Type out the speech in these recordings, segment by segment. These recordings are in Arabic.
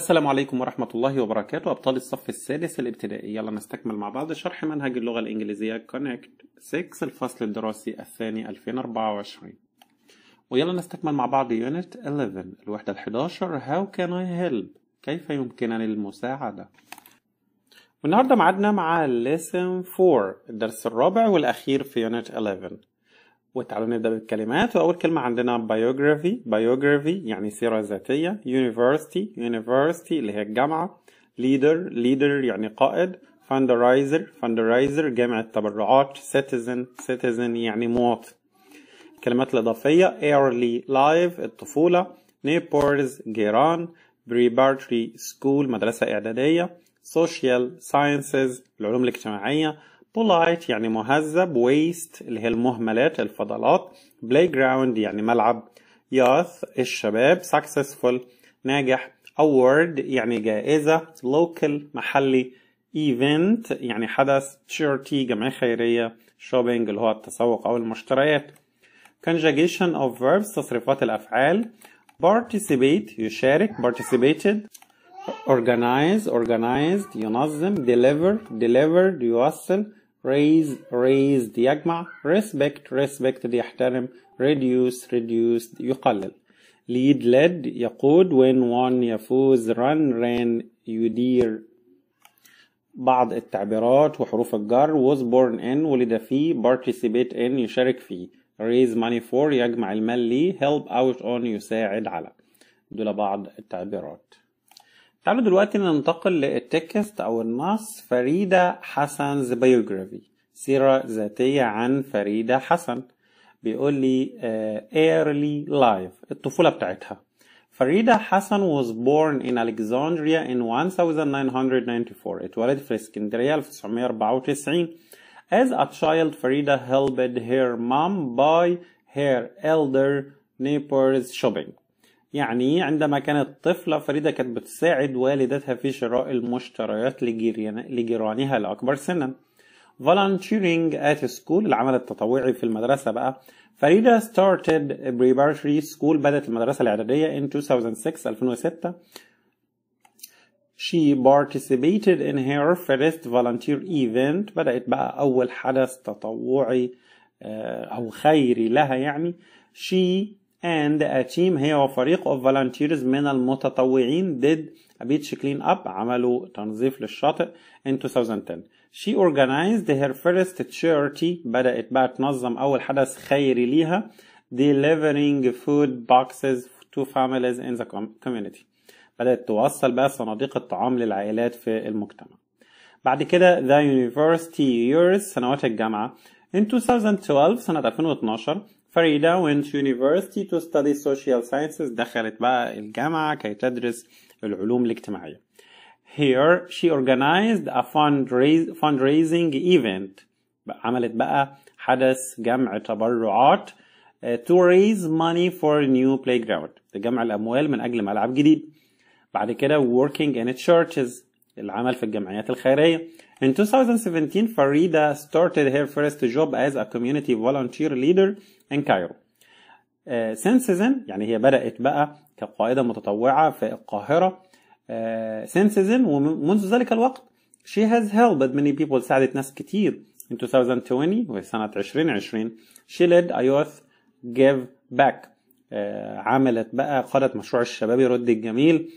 السلام عليكم ورحمة الله وبركاته أبطال الصف السادس الابتدائي يلا نستكمل مع بعض شرح منهج اللغة الإنجليزية كونكت 6 الفصل الدراسي الثاني 2024 ويلا نستكمل مع بعض يونت 11 الوحدة ال 11 How can I help؟ كيف يمكنني المساعدة؟ والنهاردة معدنا مع lesson 4 الدرس الرابع والأخير في يونت 11 وتعالوا نبدا بالكلمات واول كلمه عندنا بايوجرافي بايوجرافي يعني سيره ذاتيه يونيفرستي يونيفرستي اللي هي الجامعه ليدر ليدر يعني قائد فاندرايزر فاندرايزر جامعه تبرعات سيتيزن سيتيزن يعني مواطن الكلمات الإضافية ايرلي لايف الطفولة نيبورز جيران preparatory school مدرسة إعدادية سوشيال ساينسز العلوم الاجتماعية بولايت يعني مهذب ويست اللي هي المهملات الفضلات بلاي جراوند يعني ملعب ياث الشباب سكسسفول ناجح award يعني جائزة local محلي event يعني حدث charity جمعية خيرية shopping اللي هو التسوق أو المشتريات conjugation of verbs تصريفات الأفعال participate يشارك participated organize organized ينظم deliver delivered يوصل raise raised يجمع respect respect يحترم reduce reduced يقلل lead led يقود win won يفوز run ran يدير بعض التعبيرات وحروف الجر was born in ولد في participate in يشارك في raise money for يجمع المال لي help out on يساعد على دول بعض التعبيرات تعالوا دلوقتي ننتقل للتكست أو النص فريدة حسن's biography سيرة ذاتية عن فريدة حسن بيقول لي early life الطفولة بتاعتها فريدة حسن was born in Alexandria in 1994 إتولد في اسكندرية 1994 As a child, Farida helped her mom buy her elder neighbors shopping. يعني عندما كانت طفلة فريدة كانت بتساعد والدتها في شراء المشتريات لجيرانها الأكبر سنا volunteering at school العمل التطوعي في المدرسة بقى فريدة started preparatory school بدأت المدرسة الإعدادية in 2006 2006 She participated in her first volunteer event بدأت بقى أول حدث تطوعي آه، أو خيري لها يعني She and a team هي وفريق of volunteers من المتطوعين did a beach clean up عملوا تنظيف للشاطئ in 2010 she organized her first charity بدأت بقى تنظم أول حدث خيري ليها delivering food boxes to families in the community بدأت توصل بقى صناديق الطعام للعائلات في المجتمع بعد كده the university years سنوات الجامعة in 2012 سنة 2012 فريدة went to university to study social sciences دخلت بقى الجامعة كي تدرس العلوم الاجتماعية here she organized a fundraise, fundraising event عملت بقى حدث جمع تبرعات to raise money for a new playground لجمع الأموال من أجل ملعب جديد بعد كده working in churches العمل في الجمعيات الخيرية In 2017, Farida started her first job as a community volunteer leader in Cairo. Uh, since then يعني هي بدأت بقى كقائدة متطوعة في القاهرة uh, since then ومنذ ذلك الوقت she has helped many people ساعدت ناس كتير in 2020 وسنة 2020 she led a youth give back uh, عملت بقى قادت مشروع الشباب يرد الجميل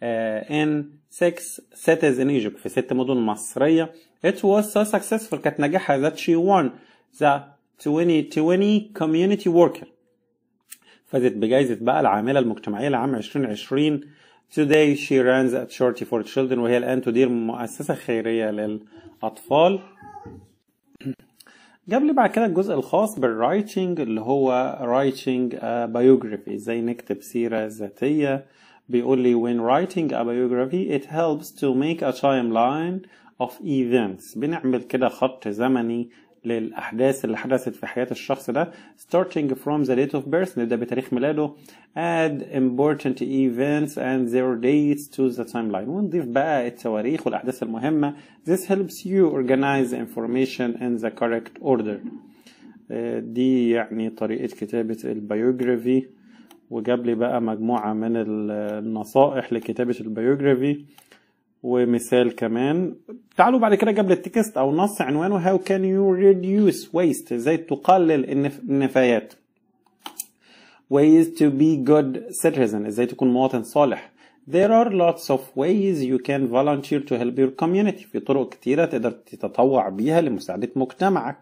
in six cities in Egypt في ست مدن مصرية it was so successful كانت نجاحها that she won the 2020 community worker فازت بجائزة بقى العاملة المجتمعية لعام 2020 today she runs a charity for children وهي الآن تدير مؤسسة خيرية للأطفال جاب لي بعد كده الجزء الخاص بالرايتنج اللي هو رايتنج بايوجرافي ازاي نكتب سيرة ذاتية only when writing a biography it helps to make a timeline of events بنعمل كده خط زمني للأحداث اللي حدثت في حياة الشخص ده starting from the date of birth نبدأ بتاريخ ميلاده add important events and their dates to the timeline ونضيف بقى التواريخ والأحداث المهمة this helps you organize information in the correct order دي يعني طريقة كتابة البيوغرافي وجاب لي بقى مجموعة من النصائح لكتابة البيوجرافي ومثال كمان تعالوا بعد كده جاب لي التكست او نص عنوانه هاو كان يو ريديوس ويست ازاي تقلل النفايات ways to be good citizen ازاي تكون مواطن صالح There are lots of ways you can volunteer to help your community في طرق كتيرة تقدر تتطوع بيها لمساعدة مجتمعك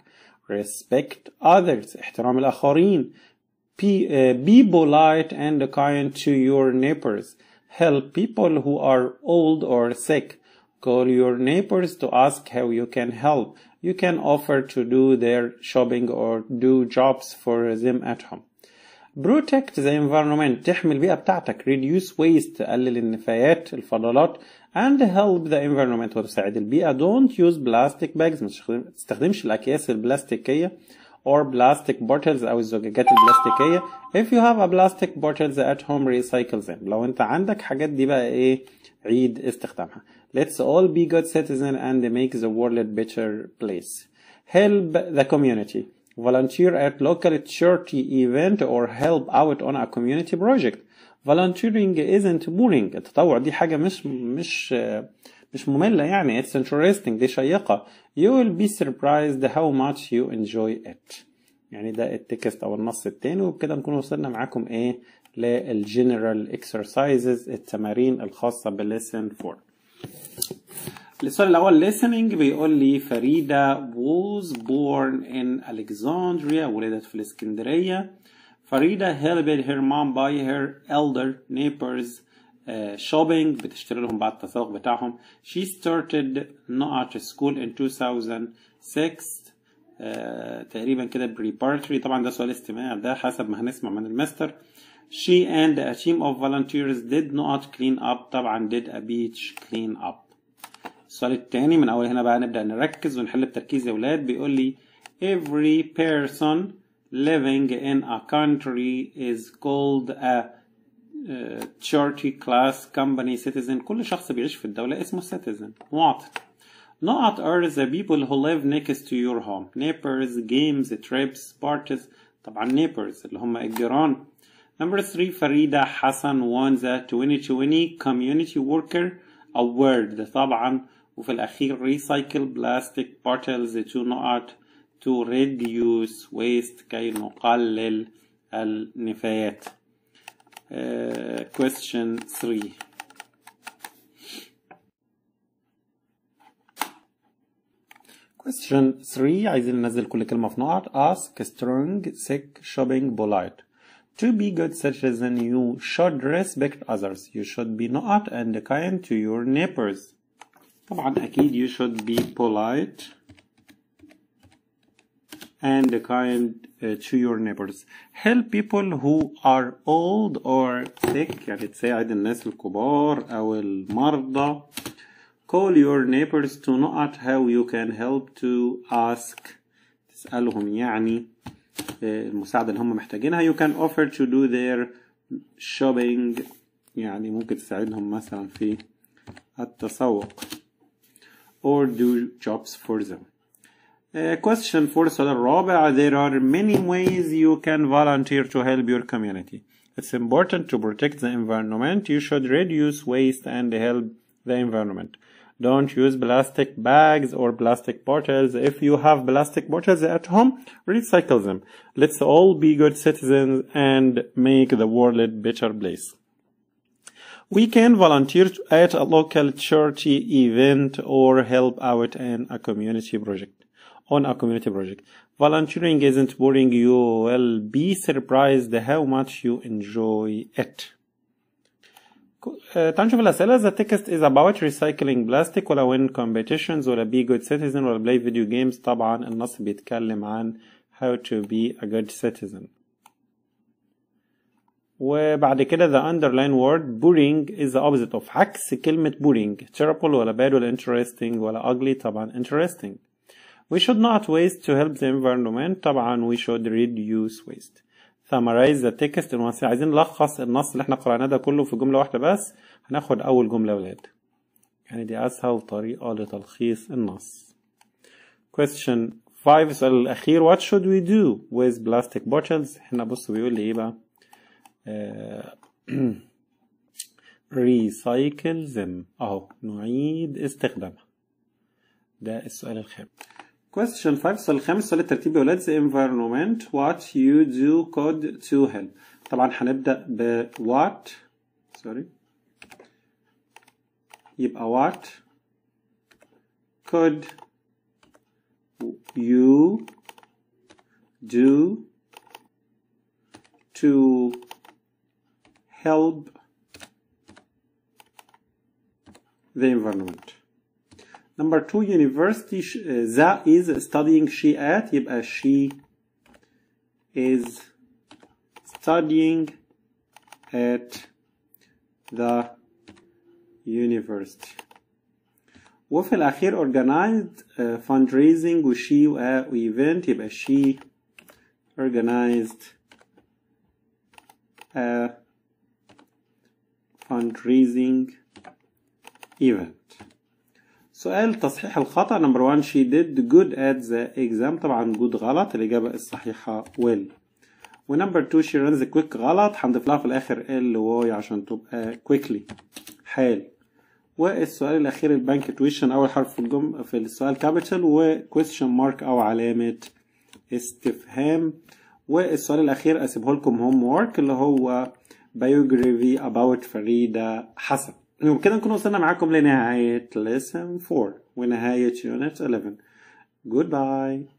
Respect others احترام الآخرين Uh, be polite and kind to your neighbors. Help people who are old or sick. Call your neighbors to ask how you can help. You can offer to do their shopping or do jobs for them at home. Protect the environment تحمي البيئة بتاعتك reduce waste تقلل النفايات الفضلات and help the environment وتساعد البيئة don't use plastic bags ما تستخدمش الأكياس البلاستيكية or plastic bottles او الزجاجات البلاستيكية if you have a plastic bottles at home recycle them لو انت عندك حاجات دي بقى ايه عيد استخدامها let's all be good citizens and make the world a better place help the community volunteer at local charity event or help out on a community project volunteering isn't boring التطوع دي حاجة مش مش مش مملة يعني it's interesting دي شيقة You will be surprised how much you enjoy it. يعني ده التكست أو النص التاني وبكده نكون وصلنا معاكم إيه للجنرال اكسرسايزز التمارين الخاصة بالليسن 4. السؤال الأول listening بيقول لي فريدة was born in Alexandria ولدت في الإسكندرية. فريدة helped her mom by her elder neighbors Uh, shopping بتشتري لهم بعض التسوق بتاعهم she started no art school in 2006 uh, تقريبا كده preparatory طبعا ده سؤال استماع ده she and a team of volunteers did not clean up طبعا did a beach clean up السؤال التاني من اول هنا بقى نبدأ نركز ونحل التركيز يا ولاد بيقول لي every person living in a country is called a تشارتي كلاس كمباني citizen كل شخص بيعيش في الدولة اسمه citizen مواطن not are the people who live next to your home neighbors games trips parties طبعا neighbors اللي هم الجيران number 3 فريدة حسن won the 2020 community worker award طبعا وفي الأخير recycle plastic bottles to not to reduce waste كي نقلل النفايات uh, question 3. Question 3 عايزين ننزل كل كلمة في نقط ask strong sick shopping polite to be good citizen you should respect others you should be not and kind to your neighbors طبعا أكيد you should be polite and kind uh, to your neighbors help people who are old or sick يعني تساعد الناس الكبار أو المرضى call your neighbors to know at how you can help to ask تسألهم يعني uh, المساعدة اللي هم محتاجينها you can offer to do their shopping يعني ممكن تساعدهم مثلا في التسوق or do jobs for them uh, question for Salah Rabia. There are many ways you can volunteer to help your community. It's important to protect the environment. You should reduce waste and help the environment. Don't use plastic bags or plastic bottles. If you have plastic bottles at home, recycle them. Let's all be good citizens and make the world a better place. We can volunteer at a local charity event or help out in a community project. On a community project. Volunteering isn't boring you. will be surprised how much you enjoy it. تنشوف الأسئلة uh, the text is about recycling plastic ولا win competitions ولا be good citizen ولا play video games طبعا النص بيتكلم عن how to be a good citizen وبعد كده the underline word boring is the opposite of عكس كلمة boring terrible ولا bad ولا interesting ولا ugly طبعا interesting we should not waste to help the environment طبعا we should reduce waste summarize the text in one عايزين نلخص النص اللي احنا قرأناه ده كله في جملة واحدة بس هناخد أول جملة ولاد يعني دي أسهل طريقة لتلخيص النص question 5 السؤال الأخير what should we do with plastic bottles هنا بص بيقول لي إيه بقى ريسايكل them اهو نعيد استخدامها ده السؤال الخامس question 5 السؤال الخامس سؤال الترتيب يا ولاد the environment what you do could to help طبعا هنبدأ ب what sorry يبقى what could you do to help the environment number two university that uh, is studying she at she is studying at the university وفي الأخير organized uh, fundraising وشي وإيفنت يبقى she organized a uh, fundraising event سؤال تصحيح الخطأ نمبر 1 she did good at the exam طبعا good غلط الإجابة الصحيحة will ونمبر 2 she runs quick غلط هنضيف لها في الآخر ال واي عشان تبقى quickly حال والسؤال الأخير البنك تويشن أول حرف في الجم في السؤال كابيتال question مارك أو علامة استفهام والسؤال الأخير أسيبه لكم هوم وورك اللي هو biography about فريدة حسن وبكده نكون وصلنا معاكم لنهاية lesson 4 ونهاية unit 11 goodbye